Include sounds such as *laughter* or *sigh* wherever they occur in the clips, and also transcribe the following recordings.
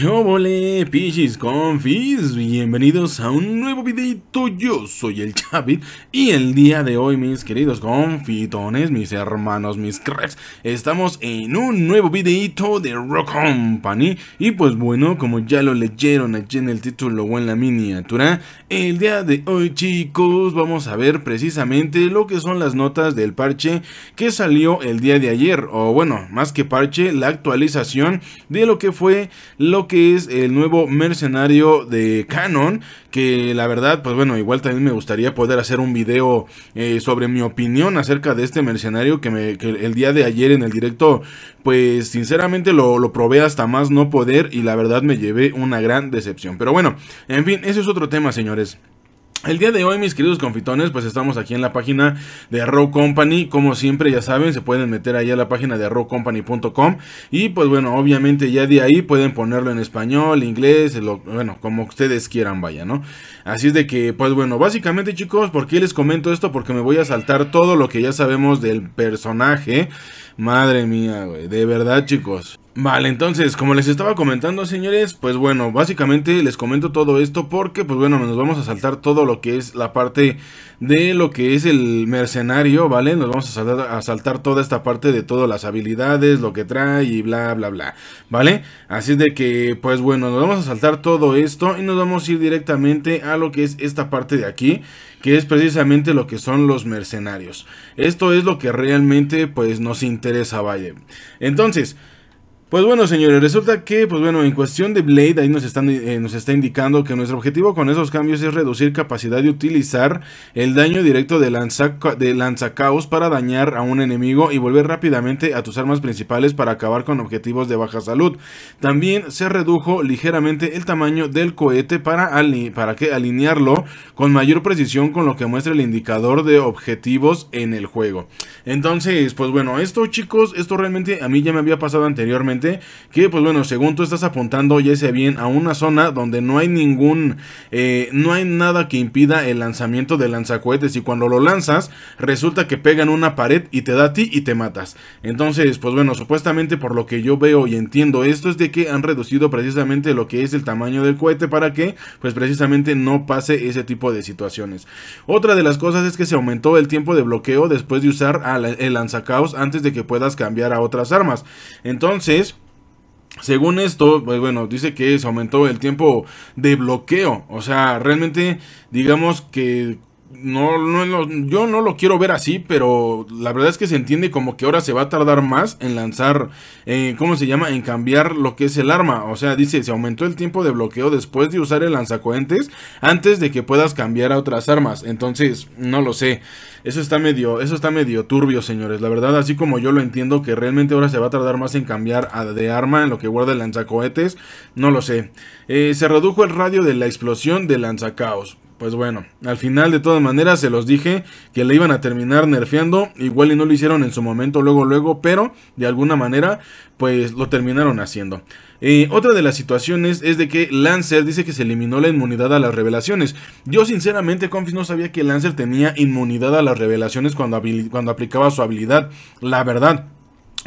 ¿Qué obole, pichis confis? Bienvenidos a un nuevo videito, yo soy el Chavit Y el día de hoy, mis queridos confitones, mis hermanos, mis cracks Estamos en un nuevo videito de Rock Company Y pues bueno, como ya lo leyeron aquí en el título o en la miniatura El día de hoy, chicos, vamos a ver precisamente lo que son las notas del parche Que salió el día de ayer, o bueno, más que parche, la actualización de lo que fue lo que es el nuevo mercenario de Canon, que la verdad, pues bueno, igual también me gustaría poder hacer un video eh, sobre mi opinión acerca de este mercenario que, el día de ayer en el directo, pues sinceramente lo probé hasta más no poder y la verdad me llevé una gran decepción. Pero bueno, en fin, ese es otro tema, señores. El día de hoy, mis queridos confitones, pues estamos aquí en la página de Raw Company. Como siempre, ya saben, se pueden meter ahí a la página de rowcompany.com. Y pues bueno, obviamente ya de ahí pueden ponerlo en español, inglés, lo, bueno, como ustedes quieran, vaya, ¿no? Así es de que, pues bueno, básicamente chicos, ¿por qué les comento esto? Porque me voy a saltar todo lo que ya sabemos del personaje. Madre mía, güey, de verdad chicos. Vale, entonces, como les estaba comentando, señores, pues bueno, básicamente les comento todo esto porque, pues bueno, nos vamos a saltar todo lo que es la parte de lo que es el mercenario, ¿vale? Nos vamos a saltar, saltar toda esta parte de todas las habilidades, lo que trae y bla, bla, bla, ¿vale? Así de que, pues bueno, nos vamos a saltar todo esto y nos vamos a ir directamente a lo que es esta parte de aquí, que es precisamente lo que son los mercenarios. Esto es lo que realmente, pues, nos interesa, vaya. Entonces... Pues bueno, señores, resulta que, pues bueno, en cuestión de Blade, ahí nos, están, eh, nos está indicando que nuestro objetivo con esos cambios es reducir capacidad de utilizar el daño directo de, lanza, de lanzacaos para dañar a un enemigo y volver rápidamente a tus armas principales para acabar con objetivos de baja salud. También se redujo ligeramente el tamaño del cohete para, para que alinearlo con mayor precisión con lo que muestra el indicador de objetivos en el juego. Entonces, pues bueno, esto chicos, esto realmente a mí ya me había pasado anteriormente que pues bueno, según tú estás apuntando ya sea bien a una zona donde no hay ningún, eh, no hay nada que impida el lanzamiento de lanzacohetes y cuando lo lanzas resulta que pegan una pared y te da a ti y te matas. Entonces pues bueno, supuestamente por lo que yo veo y entiendo esto es de que han reducido precisamente lo que es el tamaño del cohete para que pues precisamente no pase ese tipo de situaciones. Otra de las cosas es que se aumentó el tiempo de bloqueo después de usar el lanzacaos antes de que puedas cambiar a otras armas. Entonces, según esto, pues bueno, dice que se aumentó el tiempo de bloqueo. O sea, realmente digamos que no, no, yo no lo quiero ver así, pero la verdad es que se entiende como que ahora se va a tardar más en lanzar, eh, ¿cómo se llama? En cambiar lo que es el arma. O sea, dice, se aumentó el tiempo de bloqueo después de usar el lanzacohetes antes de que puedas cambiar a otras armas. Entonces, no lo sé. Eso está medio, eso está medio turbio, señores. La verdad, así como yo lo entiendo, que realmente ahora se va a tardar más en cambiar de arma en lo que guarda el lanzacohetes, no lo sé. Eh, se redujo el radio de la explosión del lanzacaos pues bueno, al final de todas maneras se los dije que le iban a terminar nerfeando, igual y no lo hicieron en su momento luego luego, pero de alguna manera pues lo terminaron haciendo. Eh, otra de las situaciones es de que Lancer dice que se eliminó la inmunidad a las revelaciones. Yo sinceramente, Confis, no sabía que Lancer tenía inmunidad a las revelaciones cuando, cuando aplicaba su habilidad, la verdad.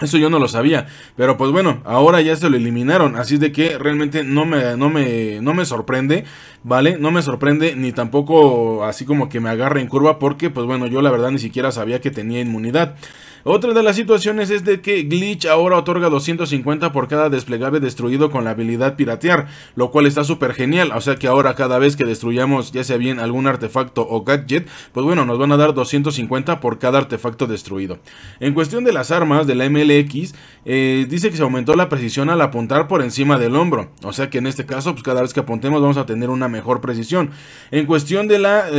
Eso yo no lo sabía. Pero pues bueno, ahora ya se lo eliminaron. Así de que realmente no me, no me, no me sorprende. ¿Vale? No me sorprende ni tampoco así como que me agarre en curva. Porque pues bueno, yo la verdad ni siquiera sabía que tenía inmunidad. Otra de las situaciones es de que Glitch ahora otorga 250 por cada desplegable destruido con la habilidad piratear, lo cual está súper genial, o sea que ahora cada vez que destruyamos ya sea bien algún artefacto o gadget, pues bueno, nos van a dar 250 por cada artefacto destruido. En cuestión de las armas de la MLX, eh, dice que se aumentó la precisión al apuntar por encima del hombro, o sea que en este caso, pues cada vez que apuntemos vamos a tener una mejor precisión. En cuestión de la HRM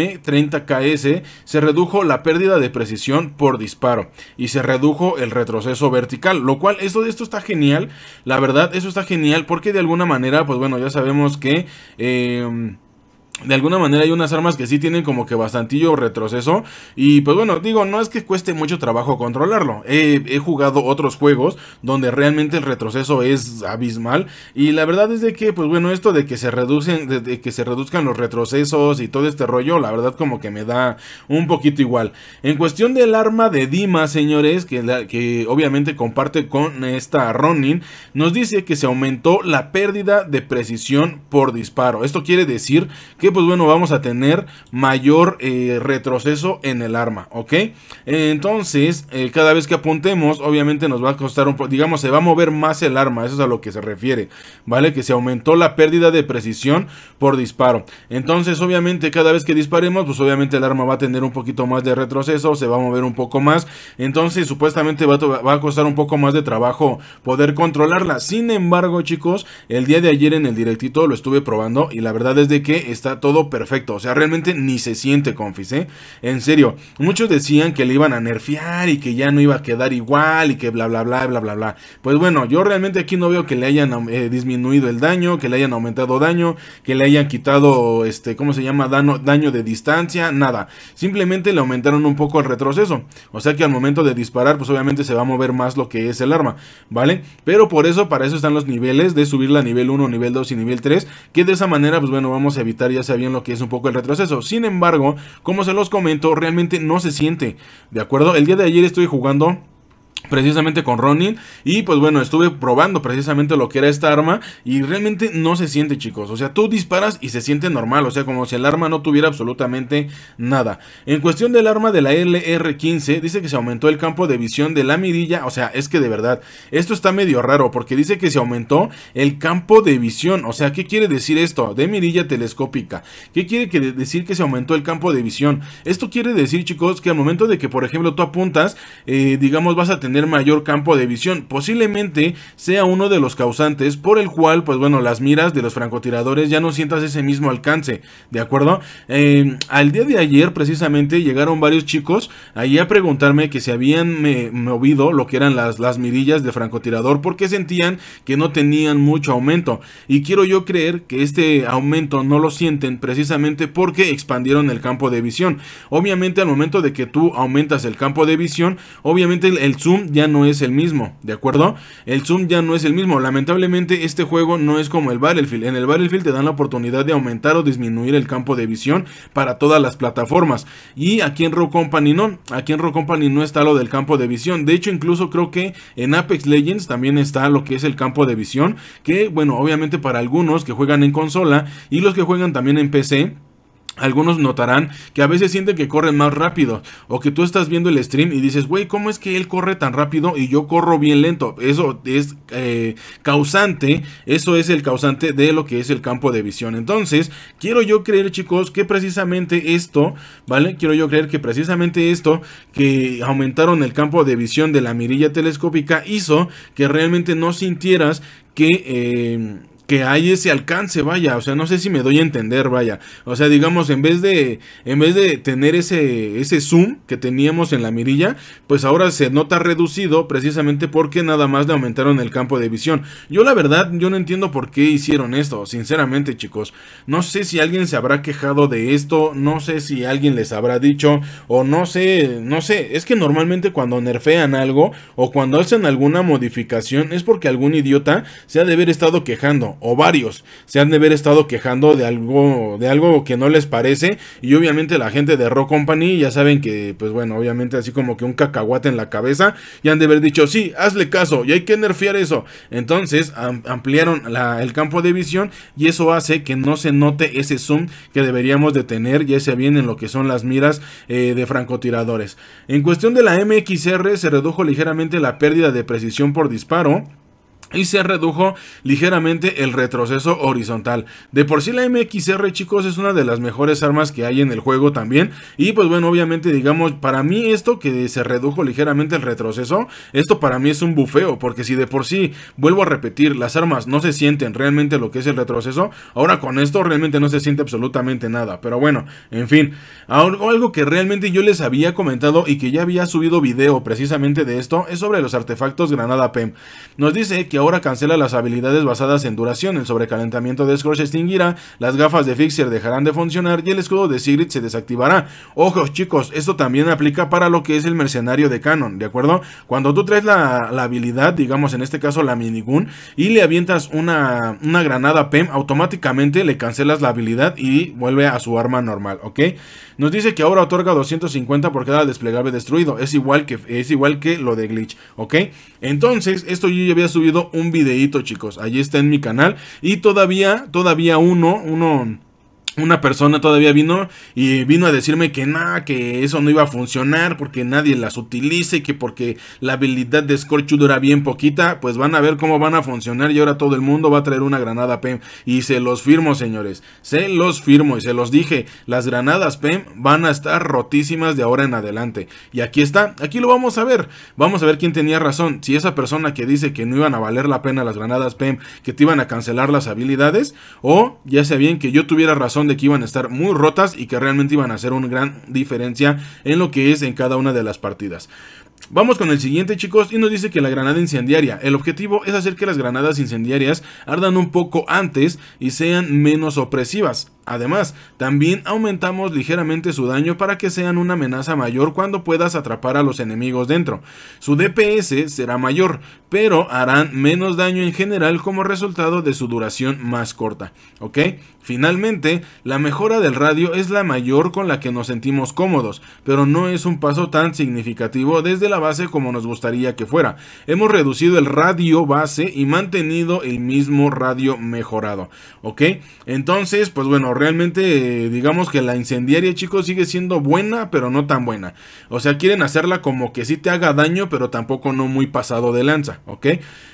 eh, 30KS, se redujo la pérdida de precisión por por disparo y se redujo el retroceso vertical, lo cual esto, esto está genial, la verdad, eso está genial porque de alguna manera, pues bueno, ya sabemos que... Em, de alguna manera hay unas armas que sí tienen como que bastantillo retroceso. Y pues bueno, digo, no es que cueste mucho trabajo controlarlo. He, jugado otros juegos donde realmente el retroceso es abismal. Y la verdad es de que, pues bueno, esto de que se reducen, de, que se reduzcan los retrocesos y todo este rollo, la verdad como que me da un poquito igual. En cuestión del arma de Dima, señores, que, que obviamente comparte con esta Ronin, nos dice que se aumentó la pérdida de precisión por disparo. Esto quiere decir que pues bueno, vamos a tener mayor eh, retroceso en el arma, ¿ok? Entonces, eh, cada vez que apuntemos, obviamente nos va a costar un poco, digamos, se va a mover más el arma, eso es a lo que se refiere, ¿vale? Que se aumentó la pérdida de precisión por disparo. Entonces, obviamente, cada vez que disparemos, pues obviamente el arma va a tener un poquito más de retroceso, se va a mover un poco más, entonces supuestamente va a, va a costar un poco más de trabajo poder controlarla. Sin embargo, chicos, el día de ayer en el directito lo estuve probando y la verdad es de que está todo perfecto. O sea, realmente ni se siente Confis, ¿eh? En serio, muchos decían que le iban a nerfear y que ya no iba a quedar igual y que bla, bla, bla, bla, bla, bla. Pues bueno, yo realmente aquí no veo que le hayan eh, disminuido el daño, que le hayan aumentado daño, que le hayan quitado, este, ¿cómo se llama? daño de distancia, nada. Simplemente le aumentaron un poco el retroceso. O sea que al momento de disparar, pues obviamente se va a mover más lo que es el arma, ¿vale? Pero por eso, para eso están los niveles de subirla a nivel 1, nivel 2 y nivel 3, que de esa manera, pues bueno, vamos a evitar ya Sabían bien lo que es un poco el retroceso. Sin embargo, como se los comento, realmente no se siente. ¿De acuerdo? El día de ayer estoy jugando precisamente con Ronin y pues bueno estuve probando precisamente lo que era esta arma y realmente no se siente chicos o sea tú disparas y se siente normal o sea como si el arma no tuviera absolutamente nada en cuestión del arma de la LR15 dice que se aumentó el campo de visión de la mirilla o sea es que de verdad esto está medio raro porque dice que se aumentó el campo de visión o sea qué quiere decir esto de mirilla telescópica qué quiere decir que se aumentó el campo de visión esto quiere decir chicos que al momento de que por ejemplo tú apuntas eh, digamos vas a tener mayor campo de visión. Posiblemente sea uno de los causantes por el cual, pues bueno, las miras de los francotiradores ya no sientas ese mismo alcance, ¿de acuerdo? Eh, al día de ayer, precisamente, llegaron varios chicos ahí a preguntarme que se si habían eh, movido lo que eran las, las mirillas de francotirador porque sentían que no tenían mucho aumento. Y quiero yo creer que este aumento no lo sienten precisamente porque expandieron el campo de visión. Obviamente, al momento de que tú aumentas el campo de visión, obviamente el zoom ya no es el mismo, ¿de acuerdo? El zoom ya no es el mismo. Lamentablemente este juego no es como el Battlefield. En el Battlefield te dan la oportunidad de aumentar o disminuir el campo de visión para todas las plataformas. Y aquí en Rock Company no. Aquí en Rock Company no está lo del campo de visión. De hecho, incluso creo que en Apex Legends también está lo que es el campo de visión. Que bueno, obviamente para algunos que juegan en consola y los que juegan también en PC algunos notarán que a veces sienten que corren más rápido o que tú estás viendo el stream y dices, güey, ¿cómo es que él corre tan rápido y yo corro bien lento? Eso es eh, causante, eso es el causante de lo que es el campo de visión. Entonces, quiero yo creer, chicos, que precisamente esto, ¿vale? Quiero yo creer que precisamente esto, que aumentaron el campo de visión de la mirilla telescópica, hizo que realmente no sintieras que... Eh, que hay ese alcance, vaya, o sea, no sé si me doy a entender, vaya. O sea, digamos, en vez de en vez de tener ese ese zoom que teníamos en la mirilla, pues ahora se nota reducido precisamente porque nada más le aumentaron el campo de visión. Yo la verdad yo no entiendo por qué hicieron esto, sinceramente, chicos. No sé si alguien se habrá quejado de esto, no sé si alguien les habrá dicho o no sé, no sé, es que normalmente cuando nerfean algo o cuando hacen alguna modificación es porque algún idiota se ha de haber estado quejando o varios se han de haber estado quejando de algo, de algo que no les parece. Y obviamente la gente de Rock Company ya saben que, pues bueno, obviamente así como que un cacahuate en la cabeza. Y han de haber dicho, sí, hazle caso y hay que nerfear eso. Entonces ampliaron el campo de visión y eso hace que no se note ese zoom que deberíamos de tener, ya sea bien en lo que son las miras eh, de francotiradores. En cuestión de la MXR se redujo ligeramente la pérdida de precisión por disparo y se redujo ligeramente el retroceso horizontal. De por sí la MXR chicos es una de las mejores armas que hay en el juego también y pues bueno obviamente digamos para mí esto que se redujo ligeramente el retroceso esto para mí es un bufeo porque si de por sí vuelvo a repetir las armas no se sienten realmente lo que es el retroceso ahora con esto realmente no se siente absolutamente nada pero bueno en fin algo que realmente yo les había comentado y que ya había subido video precisamente de esto es sobre los artefactos granada PEM nos dice que ahora cancela las habilidades basadas en duración, el sobrecalentamiento de Scorch extinguirá, las gafas de Fixer dejarán de funcionar y el escudo de Sigrid se desactivará. Ojos chicos, esto también aplica para lo que es el mercenario de Canon, ¿de acuerdo? Cuando tú traes la, habilidad, digamos en este caso la minigun, y le avientas una, granada PEM, automáticamente le cancelas la habilidad y vuelve a su arma normal, ¿ok? Nos dice que ahora otorga 250 por cada desplegable destruido, es igual que, es igual que lo de glitch, ¿ok? Entonces, esto yo ya había subido un videito chicos. Allí está en mi canal. Y todavía, todavía uno, uno una persona todavía vino y vino a decirme que nada, que eso no iba a funcionar porque nadie las utilice, que porque la habilidad de Scorchudo era bien poquita, pues van a ver cómo van a funcionar y ahora todo el mundo va a traer una granada PEM. Y se los firmo, señores, se los firmo y se los dije, las granadas PEM van a estar rotísimas de ahora en adelante. Y aquí está, aquí lo vamos a ver, vamos a ver quién tenía razón, si esa persona que dice que no iban a valer la pena las granadas PEM, que te iban a cancelar las habilidades, o ya sea bien que yo tuviera razón de que iban a estar muy rotas y que realmente iban a hacer una gran diferencia en lo que es en cada una de las partidas. Vamos con el siguiente chicos y nos dice que la granada incendiaria, el objetivo es hacer que las granadas incendiarias ardan un poco antes y sean menos opresivas. Además, también aumentamos ligeramente su daño para que sean una amenaza mayor cuando puedas atrapar a los enemigos dentro. Su DPS será mayor, pero harán menos daño en general como resultado de su duración más corta. ¿Ok? Finalmente, la mejora del radio es la mayor con la que nos sentimos cómodos, pero no es un paso tan significativo desde la base como nos gustaría que fuera. Hemos reducido el radio base y mantenido el mismo radio mejorado. ¿Ok? Entonces, pues bueno, realmente eh, digamos que la incendiaria, chicos, sigue siendo buena, pero no tan buena. O sea, quieren hacerla como que sí te haga daño, pero tampoco no muy pasado de lanza, ¿ok?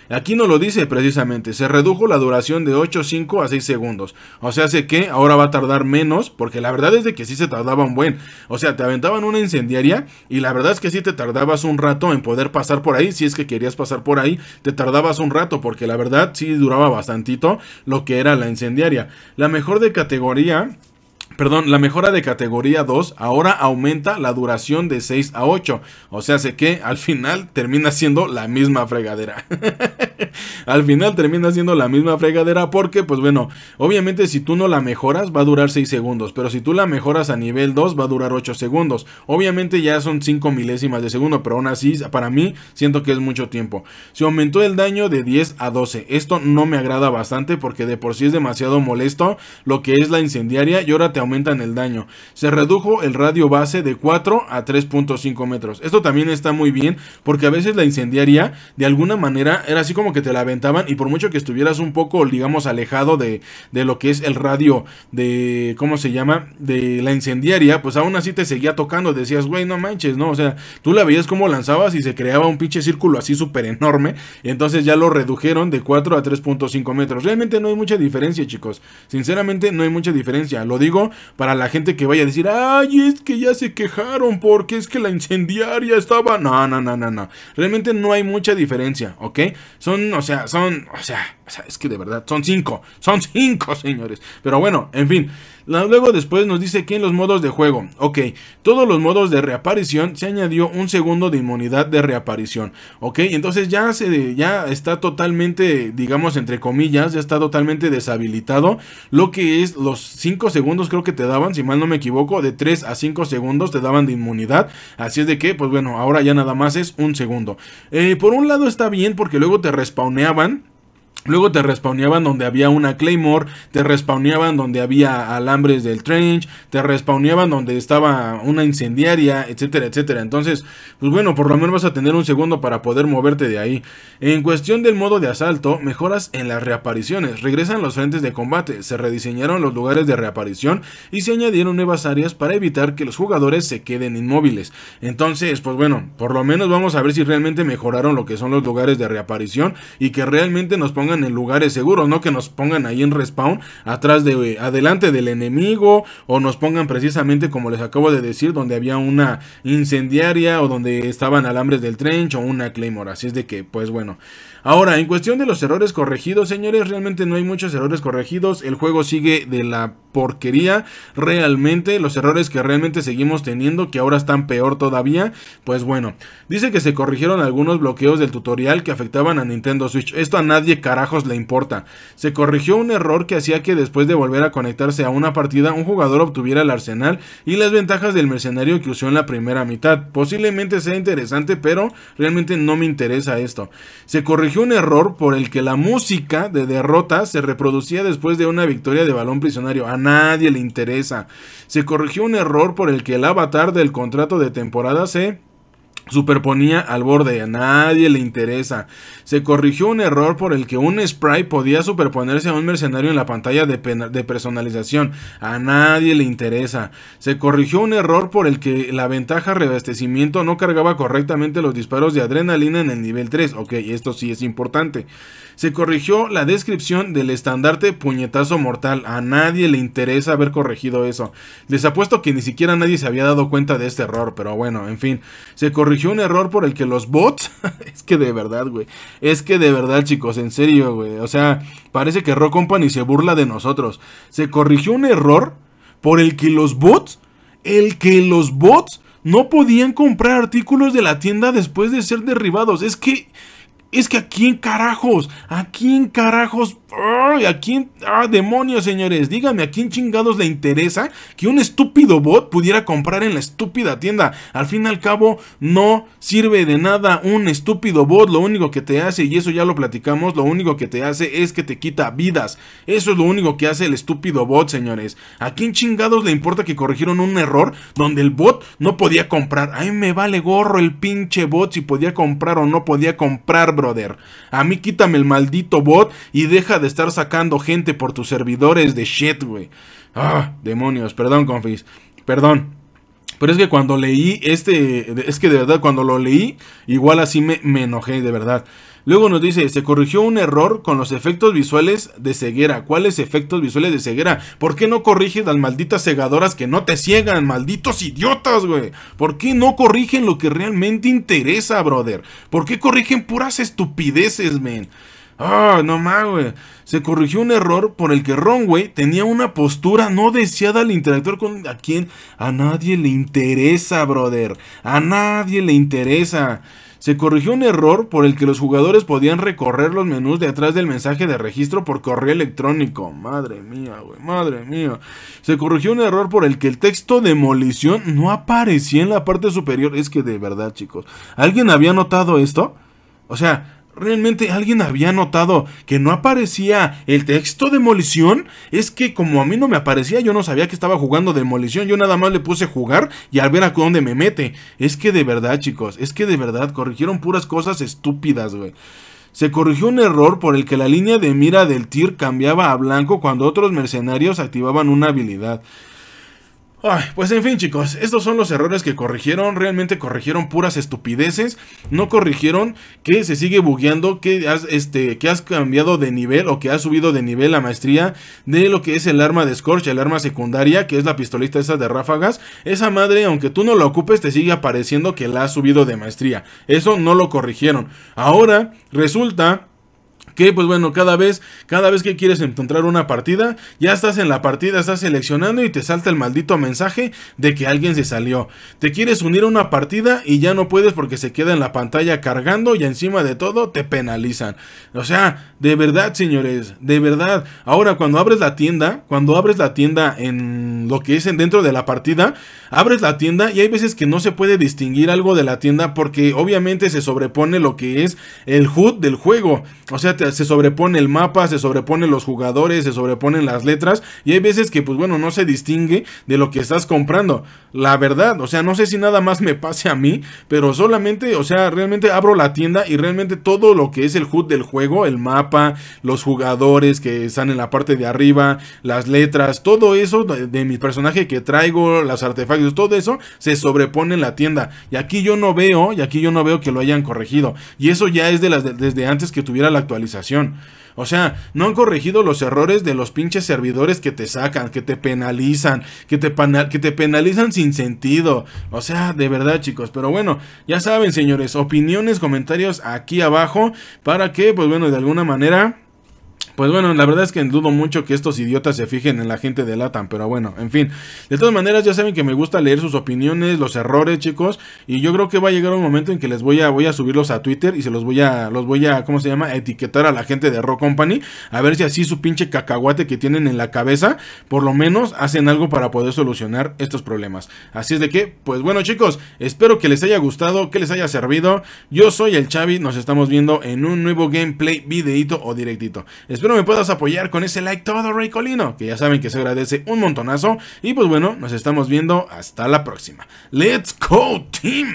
Aquí no lo dice precisamente, se redujo la duración de 5 a 6 segundos. O sea, sé que ahora va a tardar menos, porque la verdad es de que sí se tardaban buen. O sea, te aventaban una incendiaria y la verdad es que sí te tardabas un rato en poder pasar por ahí, si es que querías pasar por ahí, te tardabas un rato, porque la verdad sí duraba bastantito lo que era la incendiaria. La mejor de categoría perdón, la mejora de categoría 2 ahora aumenta la duración de 6 a 8. O sea, sé que al final termina siendo la misma fregadera. *laughs* al final termina siendo la misma fregadera porque, pues bueno, obviamente si tú no la mejoras va a durar 6 segundos, pero si tú la mejoras a nivel 2 va a durar 8 segundos. Obviamente ya son 5 milésimas de segundo, pero aún así para mí siento que es mucho tiempo. Se aumentó el daño de 10 a 12. Esto no me agrada bastante porque de por sí es demasiado molesto lo que es la incendiaria y ahora te aumentan el daño. Se redujo el radio base de 4 a 3.5 metros. Esto también está muy bien porque a veces la incendiaria de alguna manera era así como que te la aventaban y por mucho que estuvieras un poco, digamos, alejado de, lo que es el radio de, ¿cómo se llama? De la incendiaria, pues aún así te seguía tocando, decías, güey, no manches, ¿no? O sea, tú la veías como lanzabas y se creaba un pinche círculo así súper enorme, entonces ya lo redujeron de 4 a 3.5 metros. Realmente no hay mucha diferencia, chicos. Sinceramente no hay mucha diferencia. Lo digo para la gente que vaya a decir, ay, es que ya se quejaron porque es que la incendiaria estaba... No, no, no, no, no. Realmente no hay mucha diferencia, ¿ok? Son o sea, son, o sea, es que de verdad, son cinco. Son cinco, *laughs* señores. Pero bueno, en fin. Luego después nos dice que en los modos de juego. Ok, todos los modos de reaparición se añadió un segundo de inmunidad de reaparición. Ok, entonces ya, se, ya está totalmente, digamos, entre comillas, ya está totalmente deshabilitado. Lo que es los cinco segundos creo que te daban, si mal no me equivoco, de 3 a 5 segundos te daban de inmunidad. Así es de que, pues bueno, ahora ya nada más es un segundo. Eh, por un lado está bien porque luego te respawneaban Luego te respawneaban donde había una Claymore, te respawneaban donde había alambres del trench, te respawneaban donde estaba una incendiaria, etcétera, etcétera. Entonces, pues bueno, por lo menos vas a tener un segundo para poder moverte de ahí. En cuestión del modo de asalto, mejoras en las reapariciones, regresan los frentes de combate, se rediseñaron los lugares de reaparición y se añadieron nuevas áreas para evitar que los jugadores se queden inmóviles. Entonces, pues bueno, por lo menos vamos a ver si realmente mejoraron lo que son los lugares de reaparición y que realmente nos pongan en lugares seguros, no que nos pongan ahí en respawn, atrás de, adelante del enemigo, o nos pongan precisamente como les acabo de decir, donde había una incendiaria o donde estaban alambres del trench o una claymore. Así es de que, pues bueno. Ahora, en cuestión de los errores corregidos, señores, realmente no hay muchos errores corregidos. El juego sigue de la porquería. Realmente, los errores que realmente seguimos teniendo, que ahora están peor todavía, pues bueno. Dice que se corrigieron algunos bloqueos del tutorial que afectaban a Nintendo Switch. Esto a nadie carajo le importa. Se corrigió un error que hacía que después de volver a conectarse a una partida un jugador obtuviera el arsenal y las ventajas del mercenario que usó en la primera mitad. Posiblemente sea interesante, pero realmente no me interesa esto. Se corrigió un error por el que la música de derrota se reproducía después de una victoria de balón prisionario. A nadie le interesa. Se corrigió un error por el que el avatar del contrato de temporada se superponía al borde, a nadie le interesa. Se corrigió un error por el que un sprite podía superponerse a un mercenario en la pantalla de, personalización, a nadie le interesa. Se corrigió un error por el que la ventaja Reabastecimiento... no cargaba correctamente los disparos de adrenalina en el nivel 3, ok, esto sí es importante. Se corrigió la descripción del estandarte puñetazo mortal, a nadie le interesa haber corregido eso. Les apuesto que ni siquiera nadie se había dado cuenta de este error, pero bueno, en fin, se corrigió corrigió un error por el que los bots. *laughs* es que de verdad, güey. Es que de verdad, chicos, en serio, güey. O sea, parece que Rock Company se burla de nosotros. Se corrigió un error por el que los bots. El que los bots no podían comprar artículos de la tienda después de ser derribados. Es que es que aquí en carajos, aquí en carajos, ¡ay! ¿A ¡Ah, demonios, señores! Díganme, ¿a quién chingados le interesa que un estúpido bot pudiera comprar en la estúpida tienda? Al fin y al cabo, no sirve de nada un estúpido bot. Lo único que te hace, y eso ya lo platicamos, lo único que te hace es que te quita vidas. Eso es lo único que hace el estúpido bot, señores. ¿A quién chingados le importa que corrigieron un error donde el bot no podía comprar? ¡Ay, me vale gorro el pinche bot si podía comprar o no podía comprar, a mí quítame el maldito bot y deja de estar sacando gente por tus servidores de shit, Ah, demonios, perdón, confis. Perdón, pero es que cuando leí este, es que de verdad cuando lo leí, igual así me, me enojé, de verdad. Luego nos dice, se corrigió un error con los efectos visuales de ceguera. ¿Cuáles efectos visuales de ceguera? ¿Por qué no corrigen las malditas cegadoras que no te ciegan? Malditos idiotas, güey. ¿Por qué no corrigen lo que realmente interesa, brother? ¿Por qué corrigen puras estupideces, men? Ah, oh, no más, güey. Se corrigió un error por el que Ron, güey, tenía una postura no deseada al interactuar con a quien a nadie le interesa, brother. A nadie le interesa se corrigió un error por el que los jugadores podían recorrer los menús de atrás del mensaje de registro por correo electrónico. Madre mía, güey, madre mía. Se corrigió un error por el que el texto demolición no aparecía en la parte superior. Es que de verdad, chicos. ¿Alguien había notado esto? O sea, realmente alguien había notado que no aparecía el texto demolición, es que como a mí no me aparecía, yo no sabía que estaba jugando demolición, yo nada más le puse jugar y al ver a dónde me mete. Es que de verdad, chicos, es que de verdad corrigieron puras cosas estúpidas, güey. Se corrigió un error por el que la línea de mira del tir cambiaba a blanco cuando otros mercenarios activaban una habilidad pues en fin chicos, estos son los errores que corrigieron, realmente corrigieron puras estupideces, no corrigieron que se sigue bugueando, que has, este, que has cambiado de nivel o que has subido de nivel la maestría de lo que es el arma de Scorch, el arma secundaria, que es la pistolita esa de ráfagas, esa madre, aunque tú no la ocupes, te sigue apareciendo que la has subido de maestría, eso no lo corrigieron. Ahora resulta que pues bueno, cada vez, cada vez que quieres encontrar una partida, ya estás en la partida, estás seleccionando y te salta el maldito mensaje de que alguien se salió. Te quieres unir a una partida y ya no puedes porque se queda en la pantalla cargando y encima de todo te penalizan. O sea, de verdad, señores, de verdad. Ahora cuando abres la tienda, cuando abres la tienda en lo que es dentro de la partida, abres la tienda y hay veces que no se puede distinguir algo de la tienda porque obviamente se sobrepone lo que es el HUD del juego. O sea, se sobrepone el mapa, se sobreponen los jugadores, se sobreponen las letras y hay veces que pues bueno, no se distingue de lo que estás comprando. La verdad, o sea, no sé si nada más me pase a mí, pero solamente, o sea, realmente abro la tienda y realmente todo lo que es el HUD del juego, el mapa, los jugadores que están en la parte de arriba, las letras, todo eso de, mi personaje que traigo, las artefactos, todo eso se sobrepone en la tienda. Y aquí yo no veo, y aquí yo no veo que lo hayan corregido. Y eso ya es de las desde antes que tuviera la actualización o sea, no han corregido los errores de los pinches servidores que te sacan, que te penalizan, que te, que te penalizan sin sentido. O sea, de verdad chicos. Pero bueno, ya saben señores, opiniones, comentarios aquí abajo para que, pues bueno, de alguna manera pues bueno, la verdad es que dudo mucho que estos idiotas se fijen en la gente de Latam, pero bueno, en fin. De todas maneras, ya saben que me gusta leer sus opiniones, los errores, chicos, y yo creo que va a llegar un momento en que les voy a voy a subirlos a Twitter y se los voy a los voy a ¿cómo se llama? etiquetar a la gente de Rock Company, a ver si así su pinche cacahuate que tienen en la cabeza, por lo menos hacen algo para poder solucionar estos problemas. Así es de que, pues bueno, chicos, espero que les haya gustado, que les haya servido. Yo soy el Chavi, nos estamos viendo en un nuevo gameplay videito o directito. Espero me puedas apoyar con ese like todo, Rey Colino? Que ya saben que se agradece un montonazo. Y pues bueno, nos estamos viendo hasta la próxima. ¡Let's go, team!